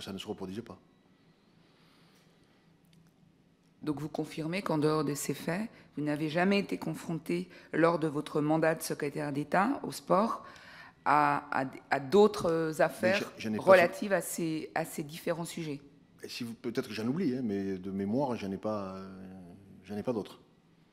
ça ne se reproduisait pas. Donc vous confirmez qu'en dehors de ces faits, vous n'avez jamais été confronté lors de votre mandat de secrétaire d'État au sport à, d'autres affaires relatives à, ces, différents sujets. peut-être que j'en oublie, hein, mais de mémoire, je n'en pas, euh, ai pas d'autres.